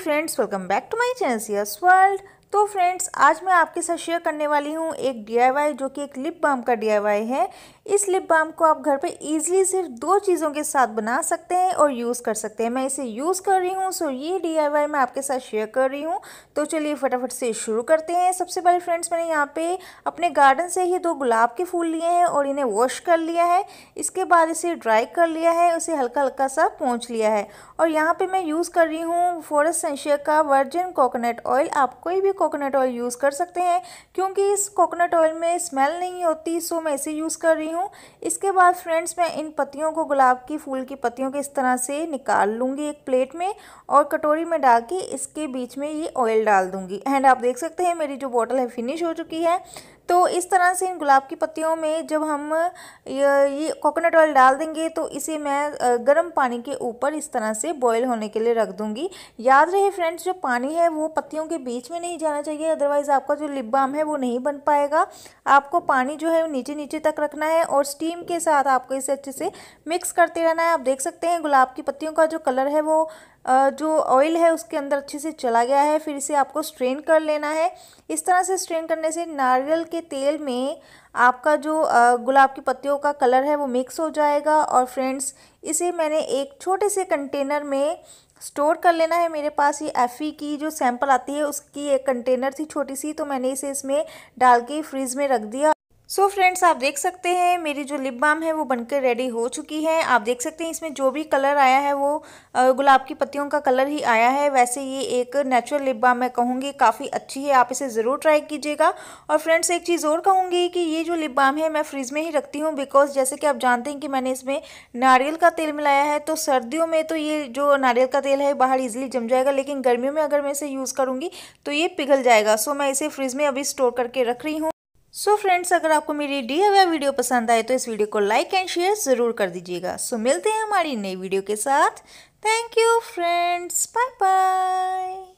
friends welcome back to my channel CS World तो friends आज मैं आपके साथ शेयर करने वाली हूँ एक डीआईवाई जो कि एक लिप बाम का डीआईवाई है इस लिप बाम को आप घर पे इजीली सिर्फ दो चीज़ों के साथ बना सकते हैं और यूज़ कर सकते हैं मैं इसे यूज़ कर रही हूँ सो ये डीआईवाई मैं आपके साथ शेयर कर रही हूँ तो चलिए फटाफट से शुरू करते हैं सबसे पहले फ्रेंड्स मैंने यहाँ पर अपने गार्डन से ही दो गुलाब के फूल लिए हैं और इन्हें वॉश कर लिया है इसके बाद इसे ड्राई कर लिया है उसे हल्का हल्का सा पहुँच लिया है और यहाँ पर मैं यूज़ कर रही हूँ फॉरेस्ट सेंशियर का वर्जन कोकोनट ऑयल आप कोई भी कोकोनट ऑयल यूज़ कर सकते हैं क्योंकि इस कोकोनट ऑयल में स्मेल नहीं होती सो मैं इसे यूज़ कर रही हूँ इसके बाद फ्रेंड्स मैं इन पत्तियों को गुलाब की फूल की पत्तियों के इस तरह से निकाल लूँगी एक प्लेट में और कटोरी में डाल के इसके बीच में ये ऑयल डाल दूँगी एंड आप देख सकते हैं मेरी जो बॉटल है फिनिश हो चुकी है तो इस तरह से इन गुलाब की पत्तियों में जब हम ये कोकोनट ऑयल डाल देंगे तो इसे मैं गर्म पानी के ऊपर इस तरह से बॉयल होने के लिए रख दूँगी याद रहे फ्रेंड्स जो पानी है वो पत्तियों के बीच में नहीं जाना चाहिए अदरवाइज़ आपका जो लिप बाम है वो नहीं बन पाएगा आपको पानी जो है वो नीचे नीचे तक रखना है और स्टीम के साथ आपको इसे अच्छे से मिक्स करते रहना है आप देख सकते हैं गुलाब की पत्तियों का जो कलर है वो जो ऑयल है उसके अंदर अच्छे से चला गया है फिर इसे आपको स्ट्रेन कर लेना है इस तरह से स्ट्रेन करने से नारियल के तेल में आपका जो गुलाब की पत्तियों का कलर है वो मिक्स हो जाएगा और फ्रेंड्स इसे मैंने एक छोटे से कंटेनर में स्टोर कर लेना है मेरे पास ये एफ़ी e की जो सैंपल आती है उसकी एक कंटेनर थी छोटी सी तो मैंने इसे इसमें डाल के फ्रिज में रख दिया सो so फ्रेंड्स आप देख सकते हैं मेरी जो लिप बाम है वो बनकर रेडी हो चुकी है आप देख सकते हैं इसमें जो भी कलर आया है वो गुलाब की पत्तियों का कलर ही आया है वैसे ये एक नेचुरल लिप बाम मैं कहूँगी काफ़ी अच्छी है आप इसे ज़रूर ट्राई कीजिएगा और फ्रेंड्स एक चीज़ और कहूँगी कि ये जो लिप बाम है मैं फ्रिज में ही रखती हूँ बिकॉज जैसे कि आप जानते हैं कि मैंने इसमें नारियल का तेल मिलाया है तो सर्दियों में तो ये जो नारियल का तेल है बाहर ईजिली जम जाएगा लेकिन गर्मियों में अगर मैं इसे यूज़ करूँगी तो ये पिघल जाएगा सो मैं इसे फ्रिज में अभी स्टोर करके रख रही हूँ सो so फ्रेंड्स अगर आपको मेरी डी वीडियो पसंद आए तो इस वीडियो को लाइक एंड शेयर ज़रूर कर दीजिएगा सो so, मिलते हैं हमारी नई वीडियो के साथ thank you friends bye bye